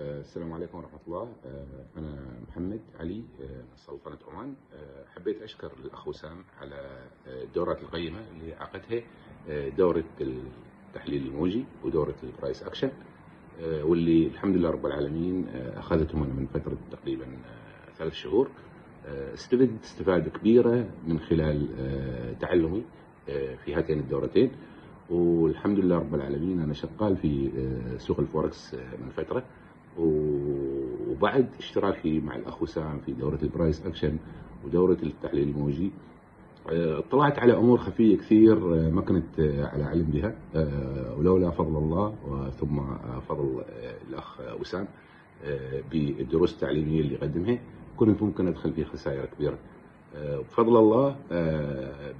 السلام عليكم ورحمة الله آه، أنا محمد علي من سلطنة آه، عمان آه، حبيت أشكر الأخ وسام على الدورات القيمة اللي عقدها دورة التحليل الموجي ودورة البرايس أكشن واللي الحمد لله رب العالمين أخذتهم أنا من فترة تقريبا ثلاث شهور استفدت استفادة كبيرة من خلال تعلمي في هاتين الدورتين والحمد لله رب العالمين أنا شغال في سوق الفوركس من فترة وبعد اشتراكي مع الاخ وسام في دوره البرايس اكشن ودوره التحليل الموجي اطلعت آه، على امور خفيه كثير آه، ما كنت آه، على علم بها ولولا فضل الله ثم فضل الاخ وسام بالدروس التعليميه اللي يقدمها كنت ممكن ادخل في خسائر كبيره بفضل الله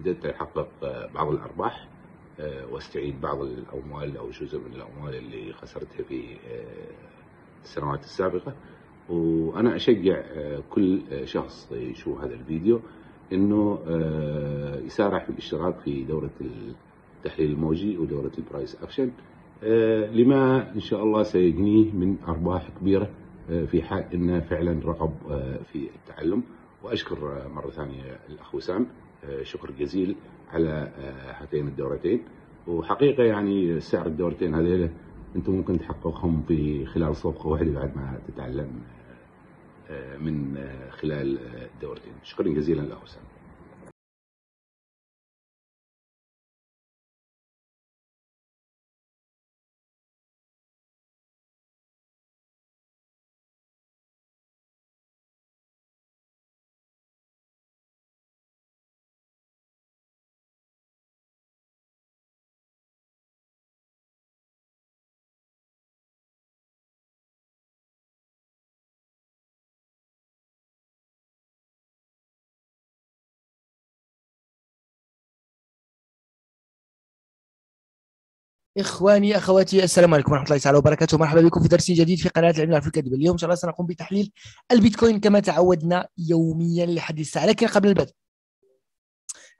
بدأت أحقق بعض الأرباح واستعيد بعض الأموال أو جزء من الأموال اللي خسرتها في السنوات السابقة وأنا أشجع آه، كل شخص يشوف هذا الفيديو أنه آه، يسارع في الاشتراك في دورة التحليل الموجي ودورة البرايس أكشن آه، لما إن شاء الله سيجنيه من أرباح كبيرة في حال أنه فعلا رغب في التعلم وأشكر مرة ثانية الأخ وسام شكر جزيل على هاتين الدورتين وحقيقة يعني سعر الدورتين هذيله انتم ممكن تحققهم خلال صفقه واحده بعد ما تتعلم آه، من آه، خلال آه، دورتين شكرا جزيلا لك سامي اخواني اخواتي السلام عليكم ورحمه الله تعالى وبركاته مرحبا بكم في درس جديد في قناه العلم في الكذب اليوم ان شاء الله سنقوم بتحليل البيتكوين كما تعودنا يوميا لحد الساعه لكن قبل البدء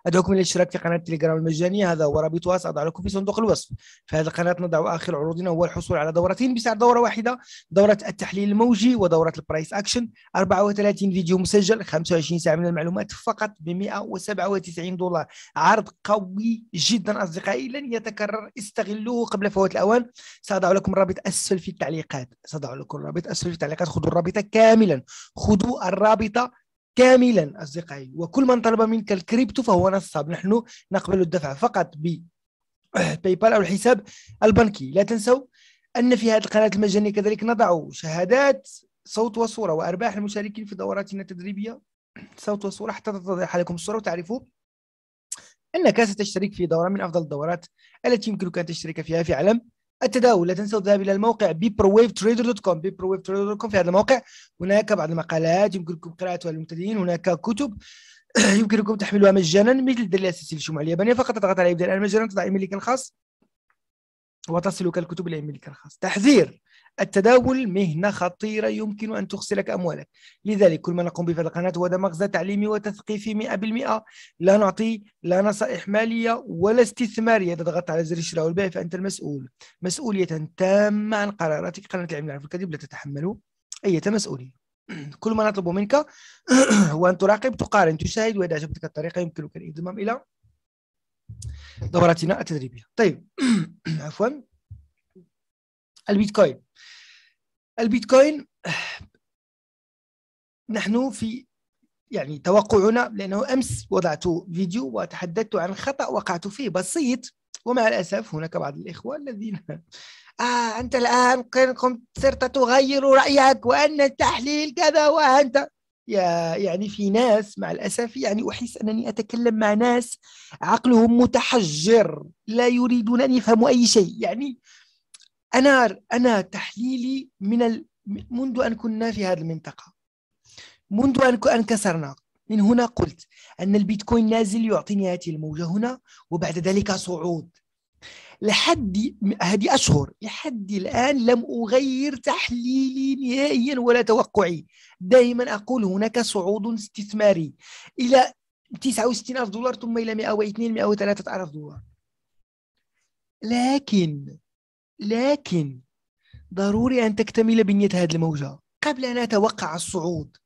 أدعوكم للاشتراك في قناة تليجرام المجانية هذا هو رابطها سأضع لكم في صندوق الوصف في هذه القناة نضع آخر عروضنا هو الحصول على دورتين بسعر دورة واحدة دورة التحليل الموجي ودورة البرايس أكشن 34 فيديو مسجل 25 ساعة من المعلومات فقط ب 197 دولار عرض قوي جدا أصدقائي لن يتكرر استغلوه قبل فوات الأوان سأضع لكم الرابط أسفل في التعليقات سأضع لكم الرابط أسفل في التعليقات خذوا الرابطة كاملا خذوا الرابطة كاملا أصدقائي وكل من طلب منك الكريبتو فهو نصاب نحن نقبل الدفع فقط ب باي بال أو الحساب البنكي لا تنسوا أن في هذه القناة المجانية كذلك نضع شهادات صوت وصورة وأرباح المشاركين في دوراتنا التدريبية صوت وصورة حتى تتضح لكم الصورة وتعرفوا أنك ستشترك في دورة من أفضل الدورات التي يمكنك أن تشترك فيها في عالم التداول لا تنسوا الذهاب الى الموقع بيبروويفتريدر.com بيبروويفتريدر.com في هذا الموقع هناك بعض المقالات يمكنكم قراءتها للمبتدئين هناك كتب يمكنكم تحميلها مجانا مثل دليل اساسي للشموع اليابانيه فقط تضغط على ابداء المجال تضع ايميلك الخاص وتصلك الكتب لعملك الخاص تحذير التداول مهنة خطيرة يمكن أن تخسرك أموالك لذلك كل ما نقوم به في القناة هو مغزى تعليمي وتثقيفي 100% لا نعطي لا نصائح مالية ولا استثمارية إذا ضغطت على زر الشراء والبيع فأنت المسؤول مسؤولية تامة عن قراراتك قناة العلم العرف الكذب لا تتحمل أي مسؤولية كل ما نطلب منك هو أن تراقب تقارن تشاهد وإذا عجبتك الطريقة يمكنك الانضمام إلى دورتنا التدريبيه طيب عفوا البيتكوين البيتكوين نحن في يعني توقعنا لانه امس وضعت فيديو وتحدثت عن خطا وقعت فيه بسيط ومع الاسف هناك بعض الاخوه الذين آه أنت الآن قمت صرت تغير رأيك وأن التحليل كذا وأنت يعني في ناس مع الأسف يعني أحس أنني أتكلم مع ناس عقلهم متحجر لا يريدون أن يفهموا أي شيء يعني أنا أنا تحليلي من ال... منذ أن كنا في هذه المنطقة منذ أن انكسرنا من هنا قلت أن البيتكوين نازل يعطيني هذه الموجة هنا وبعد ذلك صعود لحد هذه أشهر لحد الآن لم أغير تحليلي نهائيا ولا توقعي دائما أقول هناك صعود استثماري إلى 69 ألف دولار ثم إلى 102 103 ألف دولار لكن لكن ضروري أن تكتمل بنية هذه الموجة قبل أن أتوقع الصعود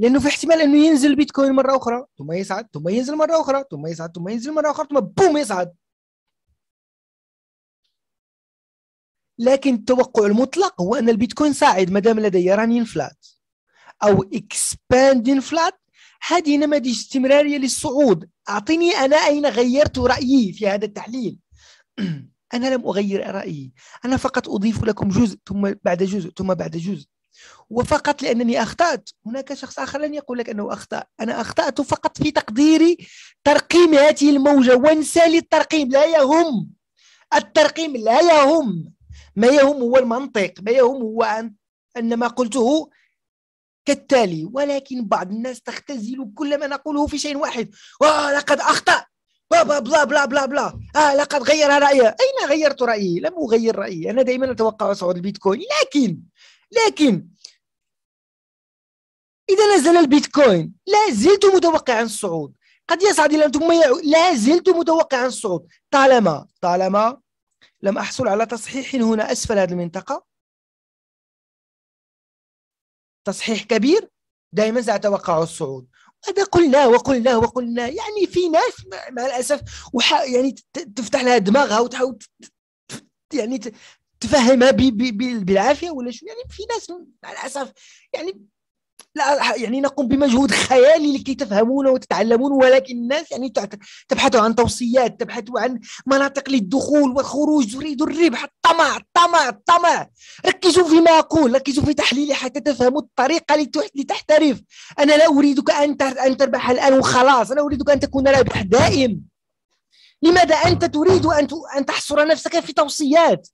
لانه في احتمال انه ينزل بيتكوين مره اخرى ثم يصعد ثم ينزل مره اخرى ثم يصعد ثم ينزل مره اخرى ثم بوم يصعد لكن التوقع المطلق هو ان البيتكوين صاعد ما دام لدي رانين فلات او اكسباندين فلات هذه نماذج استمراريه للصعود اعطيني انا اين غيرت رايي في هذا التحليل انا لم اغير رايي انا فقط اضيف لكم جزء ثم بعد جزء ثم بعد جزء وفقط لانني اخطات هناك شخص اخر لن يقول لك انه اخطا انا اخطات فقط في تقديري ترقيم هذه الموجه وانسى لي الترقيم لا يهم الترقيم لا يهم ما يهم هو المنطق ما يهم هو أن, أن ما قلته كالتالي ولكن بعض الناس تختزل كل ما نقوله في شيء واحد آه لقد أخطأ بلا بلا بلا بلا بلا آه لقد غير رأيه أين غيرت رأيي لم أغير رأيي أنا دائما أتوقع صعود البيتكوين لكن لكن إذا نزل البيتكوين لا زلت متوقعا الصعود قد يصعد إلى ثم لا زلت متوقعا الصعود طالما طالما لم أحصل على تصحيح هنا أسفل هذه المنطقة تصحيح كبير دائما سأتوقع الصعود هذا قلنا وقلنا وقلنا يعني في ناس مع الأسف وح... يعني تفتح لها دماغها وتحاول يعني تفهمها بالعافية ولا شو يعني في ناس مع الأسف يعني لا يعني نقوم بمجهود خيالي لكي تفهمون وتتعلمون ولكن الناس يعني تبحث عن توصيات تبحث عن مناطق للدخول والخروج تريد الربح الطمع الطمع الطمع ركزوا فيما أقول ركزوا في تحليلي حتى تفهموا الطريقة لتحترف أنا لا أريدك أن تربح الآن وخلاص أنا أريدك أن تكون رابح دائم لماذا أنت تريد أن أن تحصر نفسك في توصيات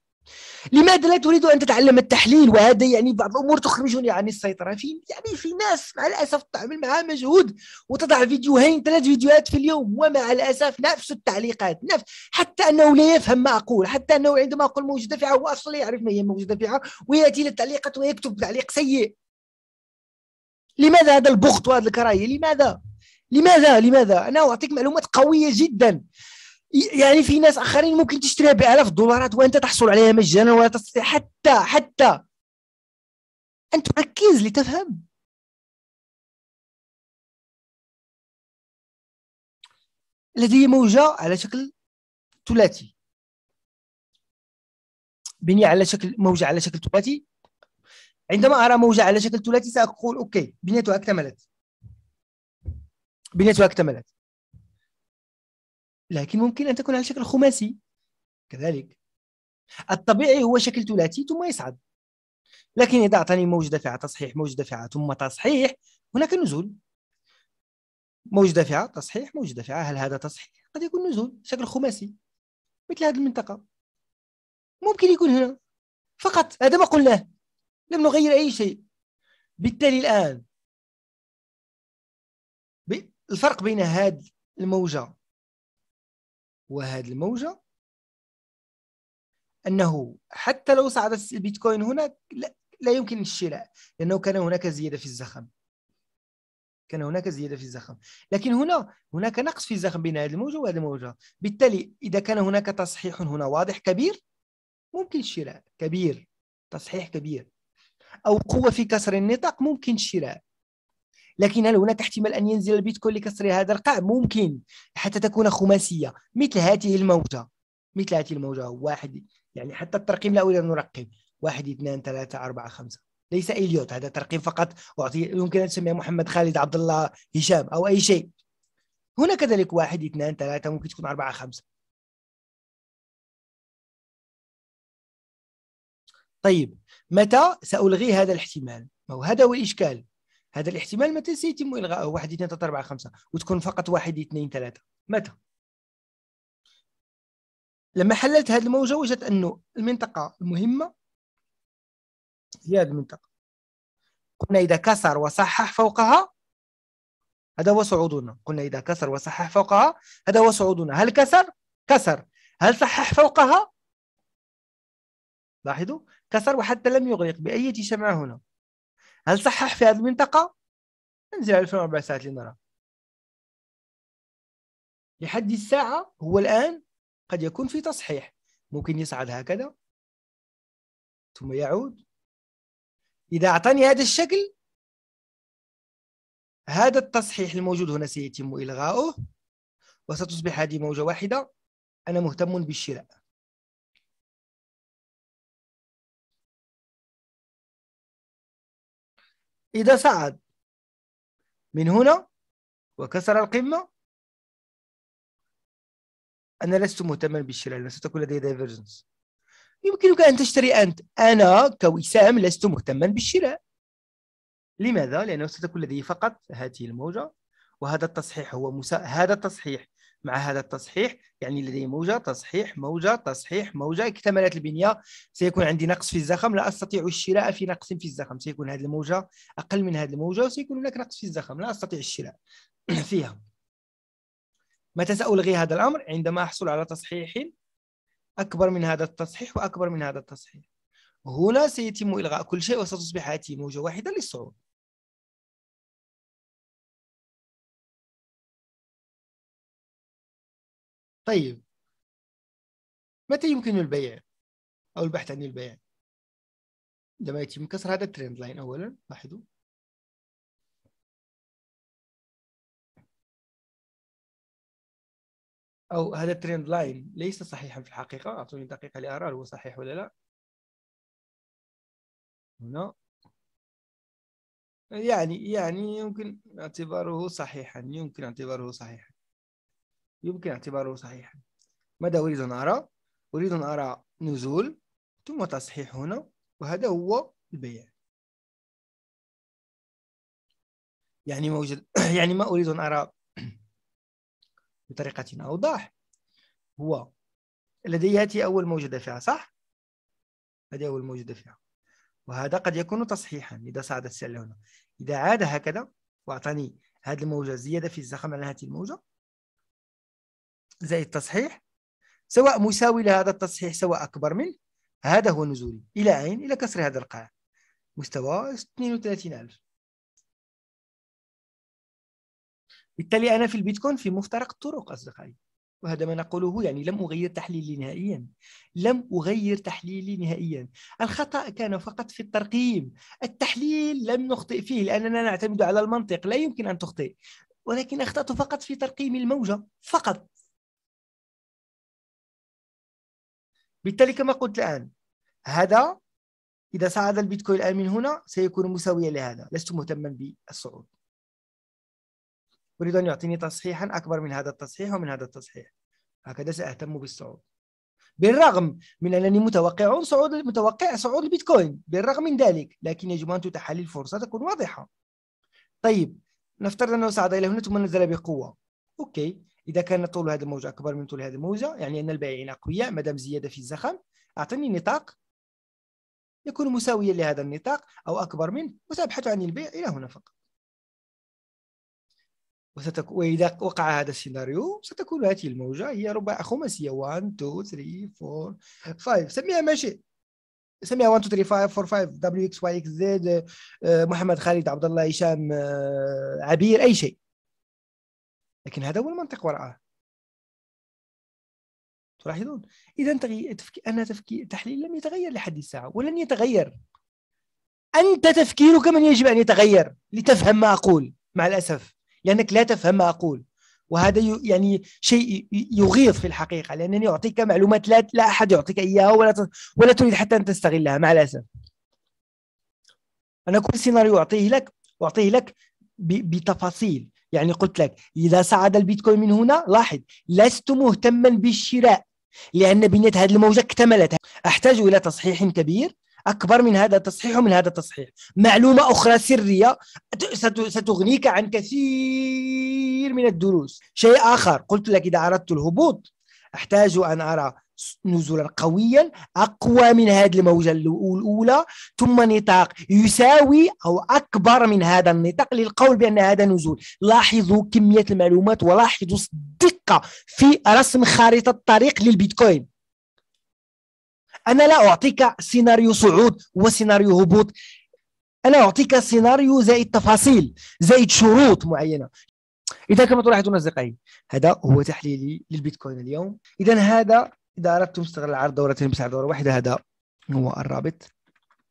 لماذا لا تريد ان تتعلم التحليل وهذا يعني بعض الامور تخرجني عن السيطره في يعني في ناس مع الاسف تعمل معها مجهود وتضع فيديوهين ثلاث فيديوهات في اليوم ومع الاسف نفس التعليقات نفس حتى انه لا يفهم ما اقول حتى انه عندما اقول موجوده فيها هو اصلا لا يعرف ما هي موجوده فيها وياتي للتعليقات ويكتب تعليق سيء لماذا هذا البغض وهذا الكراهيه لماذا لماذا لماذا انا اعطيك معلومات قويه جدا يعني في ناس اخرين ممكن تشتريها بالاف الدولارات وانت تحصل عليها مجانا ولا تستطيع حتى حتى ان تركز لتفهم لدي موجه على شكل ثلاثي بني على شكل موجه على شكل ثلاثي عندما ارى موجه على شكل ثلاثي ساقول اوكي بنيتها اكتملت بنيتها اكتملت لكن ممكن أن تكون على شكل خماسي كذلك الطبيعي هو شكل ثلاثي ثم يصعد لكن إذا أعطاني موج دافعة تصحيح موج دافعة ثم تصحيح هناك نزول موج دافعة تصحيح موج دافعة هل هذا تصحيح؟ قد يكون نزول شكل خماسي مثل هذه المنطقة ممكن يكون هنا فقط هذا ما قلناه لم نغير أي شيء بالتالي الآن الفرق بين هذه الموجة وهذه الموجة أنه حتى لو صعد البيتكوين هناك لا, لا يمكن الشراء لأنه كان هناك زيادة في الزخم كان هناك زيادة في الزخم لكن هنا هناك نقص في الزخم بين هذه الموجة وهذه الموجة بالتالي إذا كان هناك تصحيح هنا واضح كبير ممكن الشراء كبير تصحيح كبير أو قوة في كسر النطاق ممكن الشراء لكن هل هناك احتمال أن ينزل البيتكوين لكسر هذا القاع؟ ممكن حتى تكون خماسية مثل هذه الموجة مثل هذه الموجة واحد يعني حتى الترقيم لا أريد أن أرقم واحد اثنان ثلاثة أربعة خمسة ليس إليوت هذا ترقيم فقط أعطي يمكن أن تسميه محمد خالد عبد الله هشام أو أي شيء هنا كذلك واحد اثنان ثلاثة ممكن تكون أربعة خمسة طيب متى سألغي هذا الاحتمال؟ ما هو هذا هو الإشكال هذا الاحتمال متى سيتم الغائه؟ 1 2 3 4 5 وتكون فقط 1 2 3 متى؟ لما حللت هذه الموجه وجدت انه المنطقه المهمه هي هذه المنطقه قلنا اذا كسر وصحح فوقها هذا هو صعودنا قلنا اذا كسر وصحح فوقها هذا هو صعودنا هل كسر؟ كسر هل صحح فوقها؟ لاحظوا كسر وحتى لم يغلق باية شمعة هنا هل صحح في هذه المنطقه انزل 2004 ساعه لنرى لحد الساعه هو الان قد يكون في تصحيح ممكن يصعد هكذا ثم يعود اذا اعطاني هذا الشكل هذا التصحيح الموجود هنا سيتم الغاؤه وستصبح هذه موجه واحده انا مهتم بالشراء إذا صعد من هنا وكسر القمة أنا لست مهتما بالشراء لأن ستكون لدي دايفرجنس يمكنك أن تشتري أنت أنا كوسام لست مهتما بالشراء لماذا؟ لأنه ستكون لدي فقط هذه الموجة وهذا التصحيح هو مسا... هذا التصحيح مع هذا التصحيح يعني لدي موجة تصحيح موجة تصحيح موجة اكتملت البنية سيكون عندي نقص في الزخم لا أستطيع الشراء في نقص في الزخم سيكون هذه الموجة أقل من هذه الموجة وسيكون هناك نقص في الزخم لا أستطيع الشراء فيها متى سألغي هذا الأمر عندما أحصل على تصحيح أكبر من هذا التصحيح وأكبر من هذا التصحيح هنا سيتم إلغاء كل شيء وستصبح هاته موجة واحدة للصعود طيب متى يمكن البيع أو البحث عن البيع؟ عندما يتم كسر هذا الترند لاين أولا لاحظوا أو هذا الترند لاين ليس صحيحا في الحقيقة أعطوني دقيقة لأرى هو صحيح ولا لا هنا يعني يعني يمكن اعتباره صحيحا يمكن اعتباره صحيحا يمكن اعتباره صحيحا ماذا أريد أن أرى؟ أريد أن أرى نزول ثم تصحيح هنا وهذا هو البيع يعني موجود يعني ما أريد أن أرى بطريقة أوضح هو لدي هذه أول موجودة فيها صح؟ هذه أول موجودة فيها وهذا قد يكون تصحيحا إذا صعد السعر هنا إذا عاد هكذا وأعطاني هذه الموجة زيادة في الزخم على هذه الموجة زائد التصحيح سواء مساوي لهذا التصحيح سواء أكبر منه هذا هو نزولي إلى أين؟ إلى كسر هذا القاع مستوى 32000 بالتالي أنا في البيتكوين في مفترق الطرق أصدقائي وهذا ما نقوله يعني لم أغير تحليلي نهائيا لم أغير تحليلي نهائيا الخطأ كان فقط في الترقيم التحليل لم نخطئ فيه لأننا نعتمد على المنطق لا يمكن أن تخطئ ولكن أخطأت فقط في ترقيم الموجة فقط بالتالي كما قلت الآن هذا إذا صعد البيتكوين الآن من هنا سيكون مساويا لهذا لست مهتما بالصعود أريد أن يعطيني تصحيحا أكبر من هذا التصحيح ومن هذا التصحيح هكذا سأهتم بالصعود بالرغم من أنني متوقع صعود متوقع صعود البيتكوين بالرغم من ذلك لكن يجب أن تتاح لي الفرصة تكون واضحة طيب نفترض أنه صعد إلى هنا ثم نزل بقوة أوكي اذا كان طول هذه الموجة اكبر من طول هذه الموجة يعني ان البائعين اقوياء ما دام زيادة في الزخم اعطني نطاق يكون مساويا لهذا النطاق او اكبر منه وسابحث عن البيع الى هنا فقط وستك... وإذا وقع هذا السيناريو ستكون هذه الموجة هي ربع خماسية 1 2 3 4 5 سميها ما شئت سميها 1 2 3 5 4 5 دبليو اكس واي اكس زد محمد خالد عبد الله هشام آه، عبير أي شيء لكن هذا هو المنطق وراءه تلاحظون اذا تفكي... ان تفكير تحليل لم يتغير لحد الساعه ولن يتغير انت تفكيرك من يجب ان يتغير لتفهم ما اقول مع الاسف لانك لا تفهم ما اقول وهذا يعني شيء يغيظ في الحقيقه لانني اعطيك معلومات لا لا احد يعطيك اياها ولا ت... ولا تريد حتى ان تستغلها مع الاسف انا كل سيناريو اعطيه لك اعطيه لك ب... بتفاصيل يعني قلت لك إذا صعد البيتكوين من هنا لاحظ لست مهتما بالشراء لأن بنية هذه الموجة اكتملت أحتاج إلى تصحيح كبير أكبر من هذا التصحيح ومن هذا التصحيح معلومة أخرى سرية ستغنيك عن كثير من الدروس شيء آخر قلت لك إذا أردت الهبوط أحتاج أن أرى نزولا قويا اقوى من هذه الموجه الاولى ثم نطاق يساوي او اكبر من هذا النطاق للقول بان هذا نزول لاحظوا كميه المعلومات ولاحظوا الدقه في رسم خارطه الطريق للبيتكوين انا لا اعطيك سيناريو صعود وسيناريو هبوط انا اعطيك سيناريو زائد تفاصيل زائد شروط معينه اذا كما تلاحظون اصدقائي هذا هو تحليلي للبيتكوين اليوم اذا هذا اذا اردتم استغلال العرض دورتين بسعر دوره واحده هذا هو الرابط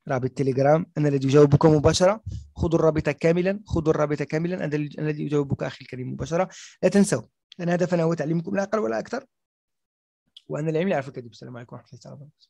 رابط تليجرام انا الذي اجاوبك مباشره خذوا الرابط كاملا خذوا الرابط كاملا انا الذي اجاوبك اخي الكريم مباشره لا تنسوا ان هدفنا هو تعليمكم لا اقل ولا اكثر وان العلم لا يعرفك الكذب السلام عليكم ورحمه الله وبركاته